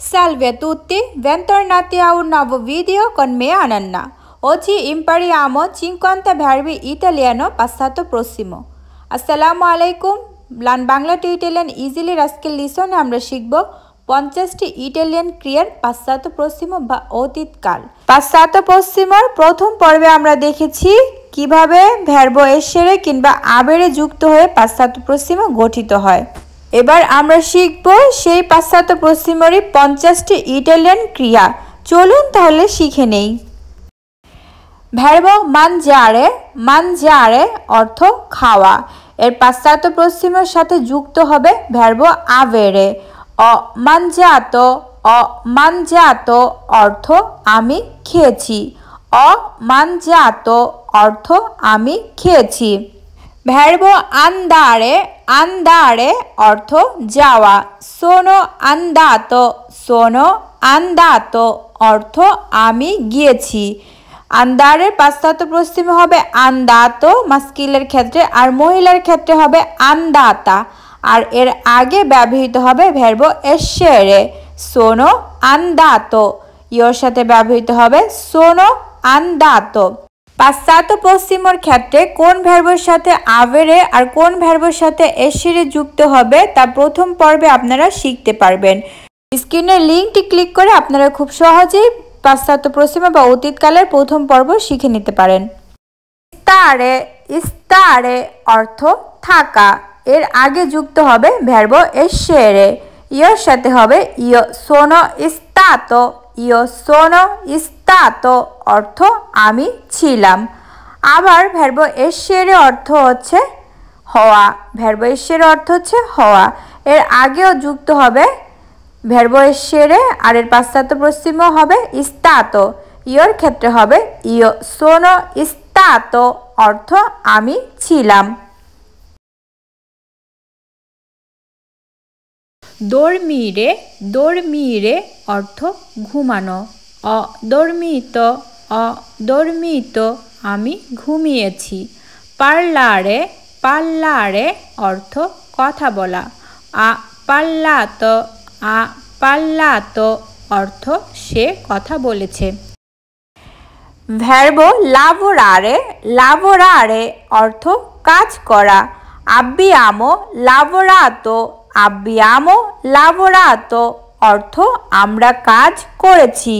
Salve a tutti, bentornati a un nuovo video con me Ananna. Oggi impariamo 50 verbi italiano passato prossimo. Assalamu alaikum. Learn Bangla to Italian easily আজকের লিসনে আমরা শিখব পঞ্চাশটি Italian ক্রিয়ার পাশ্চাত্য পশ্চিম বা অতীতকাল পাশ্চাত্য পশ্চিমর প্রথম পর্বে আমরা দেখেছি কিভাবে ভ্যারব এসেরে কিংবা আবেরে যুক্ত হয়ে পাশ্চাত্য পশ্চিমে গঠিত হয় এবার আমরা শিখব সেই পাশ্চাত্য পশ্চিমরি পঞ্চাশটি ইটালিয়ান ক্রিয়া চলুন তাহলে শিখে নেই ভ্যারব মান মান জারে অর্থ খাওয়া এর পাশ্চাত্য পশ্চিমের সাথে যুক্ত হবে ভ্যারব আবেরে অ মানজাত অ মানজাত অর্থ আমি খেয়েছি অ মানজাত অর্থ আমি খেয়েছি ভ্যারব আন্দারে আন্দারে অর্থ যাওয়া সোনো আন্দাত সোনো আন্দাত অর্থ আমি গিয়েছি আন্দারের পাশ্চাত্য পশ্চিমে হবে আন্দাত মাস্কিলের ক্ষেত্রে আর মহিলার ক্ষেত্রে হবে আন্দাতা আর এর আগে ব্যবহৃত হবে ভ্যার্ব এসেরে সোনো আন্দাত ইয়োর সাথে ব্যবহৃত হবে সোনো আন্দাত পাশ্চাত্য পশ্চিমর ক্ষেত্রে কোন ভ্যারবের সাথে আবেরে আর কোন ভ্যারবের সাথে এসিরে যুক্ত হবে তা প্রথম পর্বে আপনারা শিখতে পারবেন স্ক্রিনের লিঙ্কটি ক্লিক করে আপনারা খুব সহজেই পাশ্চাত্য পশ্চিম বা অতীতকালের প্রথম পর্ব শিখে নিতে পারেন স্তারে স্তারে অর্থ থাকা এর আগে যুক্ত হবে ভ্যারব এসেরে ইয়র সাথে হবে ইয় সোনো ইস্তাতো ইয় সোনো ইস্তাতো অর্থ আমি ছিলাম আবার ভ্যারব এশিয়ার অর্থ হচ্ছে হওয়া ভ্যারব এশিয়ার অর্থ হচ্ছে হওয়া এর আগেও যুক্ত হবে ভ্যারব এশিয়ারে আর এর পাশ্চাত্য পশ্চিম হবে ইস্তাতো ইয়র ক্ষেত্রে হবে ইয় সোনো ইস্তাতো অর্থ আমি ছিলাম দর্মিরে দর্মিরে অর্থ ঘুমানো অদর্মিত অদর্মিত আমি ঘুমিয়েছি পার্লারে পাল্লারে অর্থ কথা বলা আ পাল্লাত আ পাল্লাত অর্থ সে কথা বলেছে ভ্যার্ব লাভোরারে লাভোরারে অর্থ কাজ করা আব্বি আমো লাভোরাতো আব্বিয়ামো লাভরাতো অর্থ আমরা কাজ করেছি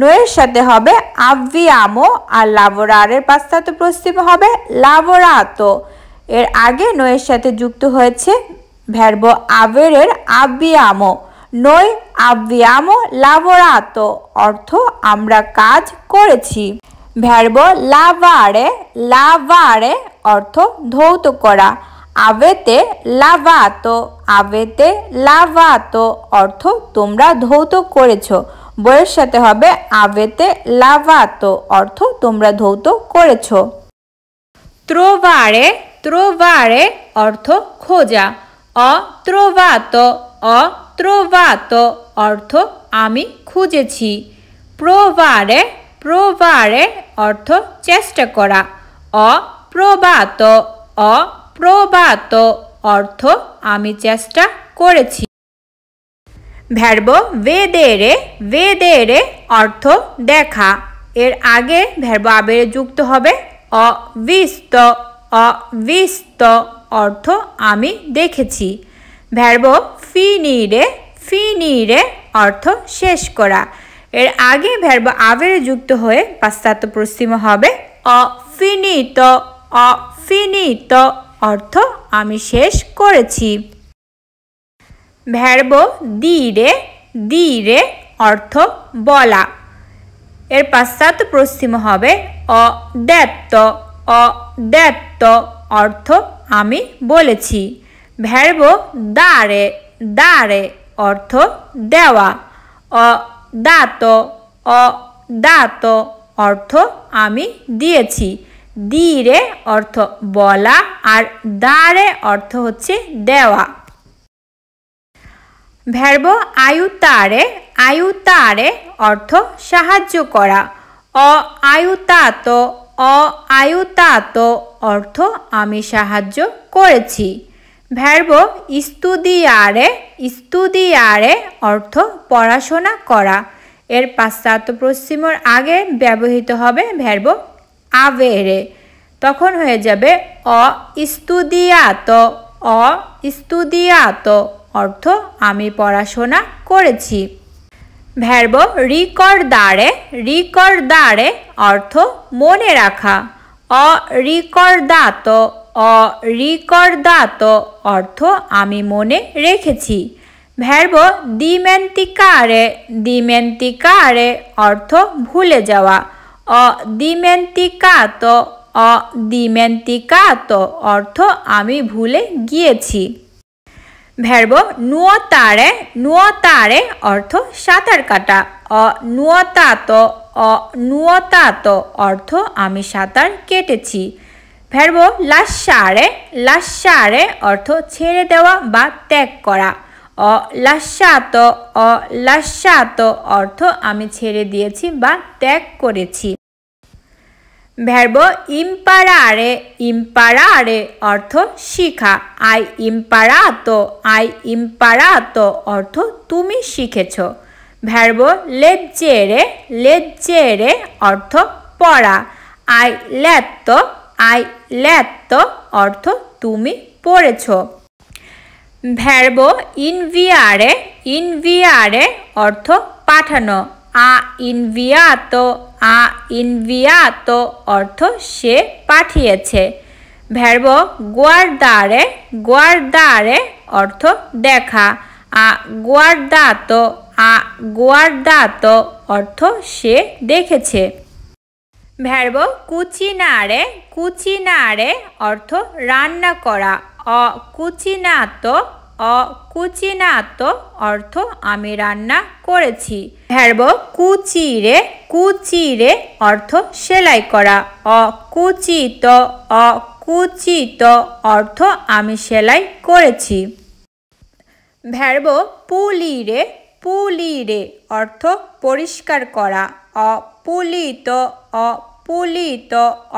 নোয়ের সাথে হবে আব্বিয়ামো আর লাভরারের পাশ্চাত্য প্রস্তিম হবে লাভরাতো এর আগে নোয়ের সাথে যুক্ত হয়েছে ভ্যারব আবেরের আব্বিয়ামো নই আব্বিয়ামো লাভরাতো অর্থ আমরা কাজ করেছি ভ্যারব লাভারে লাভারে অর্থ ধৌত করা আবেতে লাভাতো আবেতে লাভাতো অর্থ তোমরা ধৌত করেছো বইয়ের সাথে হবে আবেতে লাভাতো অর্থ তোমরা ধৌত করেছো ত্রোবারে ত্রোবারে অর্থ খোঁজা অত্রোবাত অত্রোবাত অর্থ আমি খুঁজেছি প্রবারে প্রবারে অর্থ চেষ্টা করা অপ্রবাত অ প্রবাত অর্থ আমি চেষ্টা করেছি রে ভেদেরে রে অর্থ দেখা এর আগে ভ্যারব আবেরে যুক্ত হবে অবিস্ত অবিস্ত অর্থ আমি দেখেছি রে ফিনিরে ফিনিরে অর্থ শেষ করা এর আগে ভ্যারব আবেরে যুক্ত হয়ে পাশ্চাত্য পশ্চিম হবে অফিনিত অফিনিত অর্থ আমি শেষ করেছি ভ্যারব দিরে দিরে অর্থ বলা এর পাশ্চাত্য পশ্চিম হবে অদ্যাত্ত অদ্যাত্ত অর্থ আমি বলেছি ভ্যারব দারে দারে অর্থ দেওয়া অদাত অদাত অর্থ আমি দিয়েছি দিরে অর্থ বলা আর দাঁড়ে অর্থ হচ্ছে দেওয়া ভ্যার্ব আয়ু তারে আয়ু তারে অর্থ সাহায্য করা অ আয়ুতাত অ আয়ুতাত অর্থ আমি সাহায্য করেছি ভ্যার্ব স্তুদিয়ারে স্তুদিয়ারে অর্থ পড়াশোনা করা এর পাশ্চাত্য পশ্চিমর আগে ব্যবহৃত হবে ভ্যার্ব avere তখন হয়ে যাবে অ ইস্তুদিয়াত অ ইস্তুদিয়াত অর্থ আমি পড়াশোনা করেছি ভ্যারব রিকর্দারে রিকর্দারে অর্থ মনে রাখা অ রিকর্দাত অ রিকর্দাত অর্থ আমি মনে রেখেছি ভ্যারব দিমেন্তিকারে দিমেন্তিকারে অর্থ ভুলে যাওয়া অ দিমেন্তিকাত অ দিমেন্তিকাত অর্থ আমি ভুলে গিয়েছি ভ্যারব নুয় তারে অর্থ সাঁতার কাটা অ নুয় অ নুয় অর্থ আমি সাঁতার কেটেছি ভ্যারব লাশারে লাশারে অর্থ ছেড়ে দেওয়া বা ত্যাগ করা অ লাশাত অ লাশাত অর্থ আমি ছেড়ে দিয়েছি বা ত্যাগ করেছি ভ্যার্ব ইম্পারারে ইম্পারারে অর্থ শিখা আই ইম্পারাত আই ইম্পারাত অর্থ তুমি শিখেছ ভ্যার্ব লেজ্জেরে লেজ্জেরে অর্থ পড়া আই ল্যাত্ত আই ল্যাত্ত অর্থ তুমি পড়েছ ভ্যার্ব ইনভিয়ারে ইনভিয়ারে অর্থ পাঠানো আ ইনভিয়াত আ ইনভিয়া তো অর্থ সে পাঠিয়েছে ভ্যার্ব গোয়ারদারে গোয়ারদারে অর্থ দেখা আ গোয়ারদাত আ গোয়ারদাত অর্থ সে দেখেছে ভ্যার্ব কুচিনারে কুচিনারে অর্থ রান্না করা অ কুচিনাত অকুচিনাতো অর্থ আমি রান্না করেছি ভ্যারব কুচিরে কুচিরে অর্থ সেলাই করা অকুচিত অকুচিত অর্থ আমি সেলাই করেছি ভ্যারব পুলিরে পুলিরে অর্থ পরিষ্কার করা অপুলিত অপুলিত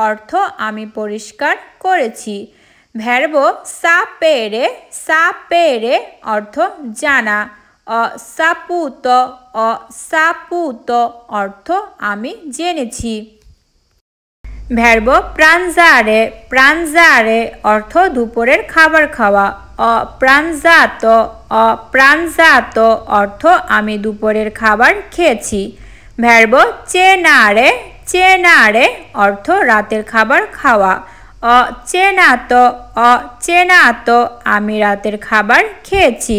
অর্থ আমি পরিষ্কার করেছি ভ্যারব সা পেরে সা পেরে অর্থ জানা অসাপুত অসাপুত অর্থ আমি জেনেছি ভ্যারব প্রাঞ্জারে প্রাঞ্জারে অর্থ দুপুরের খাবার খাওয়া অপ্রাঞ্জাত অপ্রাঞ্জাত অর্থ আমি দুপুরের খাবার খেয়েছি ভ্যারব চেনারে চেনারে অর্থ রাতের খাবার খাওয়া অচেনাত অচেনাত আমি রাতের খাবার খেয়েছি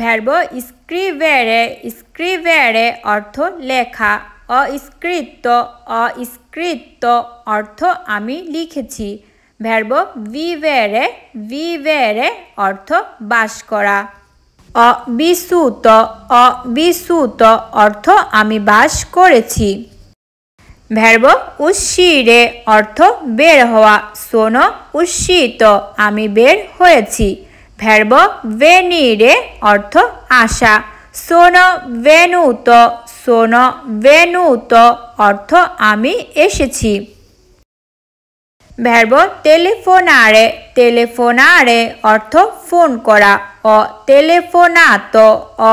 ভ্যার্ব স্ক্রিভেরে স্ক্রিভেরে অর্থ লেখা অস্কৃত অস্কৃত অর্থ আমি লিখেছি ভ্যার্ব ভিভেরে ভিভেরে অর্থ বাস করা অবিসুত অবিসুত অর্থ আমি বাস করেছি ভ্যারব উশিরে অর্থ বের হওয়া সোনো উশিত আমি বের হয়েছি ভ্যারব ভেনিরে অর্থ আশা সোনো ভেনুত সোনো ভেনুত অর্থ আমি এসেছি ভ্যারব টেলিফোনারে টেলিফোনারে অর্থ ফোন করা অ টেলিফোনাত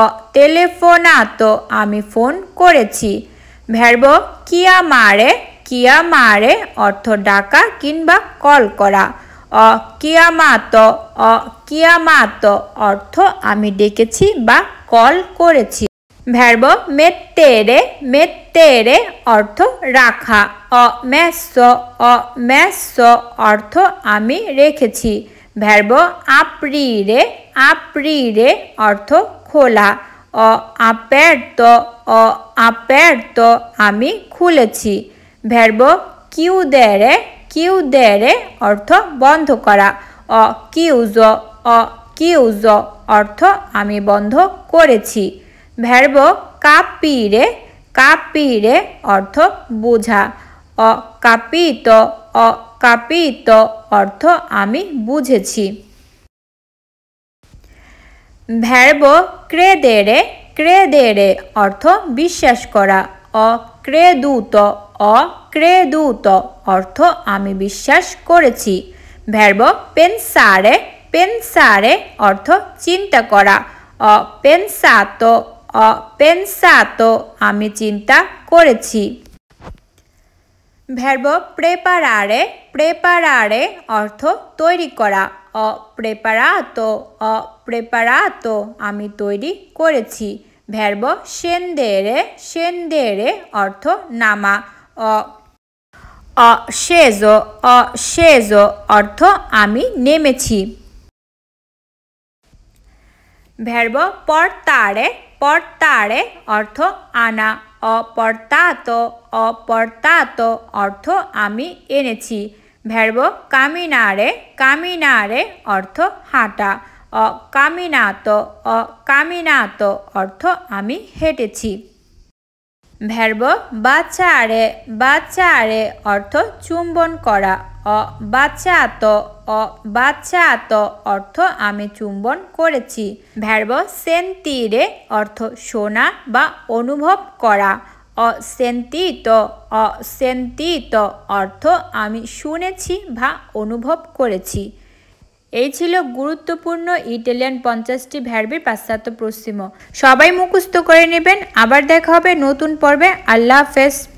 অ টেলিফোনাত আমি ফোন করেছি ভ্যারব কিয়া মারে কিয়া মারে অর্থ ডাকা কিংবা কল করা অ কিয়ামাত অ কিয়ামাত অর্থ আমি ডেকেছি বা কল করেছি রে মেত্তে রে অর্থ রাখা অ ম্যাস অ ম্যাস অর্থ আমি রেখেছি রে আপ্রিরে রে অর্থ খোলা অ ও অ তো আমি খুলেছি ভ্যারব কিউ দেরে কিউ দেরে অর্থ বন্ধ করা অ কিউজ অ কিউজ অর্থ আমি বন্ধ করেছি রে কাপিরে কাপিরে অর্থ বোঝা অ অ অকাপিত অর্থ আমি বুঝেছি ভ্যারব ক্রেদেরে ক্রেদেরে অর্থ বিশ্বাস করা অক্রেদূত অক্রেদূত অর্থ আমি বিশ্বাস করেছি ভ্যারব পেনসারে পেনসারে অর্থ চিন্তা করা অপেনসাত অপেনসাত আমি চিন্তা করেছি ভ্যারব প্রেপারারে প্রেপারারে অর্থ তৈরি করা অপ্রেপারাতো অপ্রেপারাতো আমি তৈরি করেছি ভ্যারব সেন্দেরে সেন্দেরে অর্থ নামা অ অশেজ অশেজ অর্থ আমি নেমেছি ভ্যারব পর্তারে পর্তারে অর্থ আনা অপর্তাত অপর্তাত অর্থ আমি এনেছি ভ্যারব কামিনারে কামিনারে অর্থ হাঁটা অ কামিনাত অ কামিনাত অর্থ আমি হেঁটেছি ভ্যারব বাচ্চারে বাচ্চারে অর্থ চুম্বন করা অ বাচ্চাত অ বাচ্চাত অর্থ আমি চুম্বন করেছি ভ্যারব সেন্তিরে অর্থ শোনা বা অনুভব করা অসেন্তিত অসেন্তিত অর্থ আমি শুনেছি বা অনুভব করেছি এই ছিল গুরুত্বপূর্ণ ইটালিয়ান পঞ্চাশটি ভ্যারবির পাশ্চাত্য পশ্চিম সবাই মুখস্থ করে নেবেন আবার দেখা হবে নতুন পর্বে আল্লাহ হাফেজ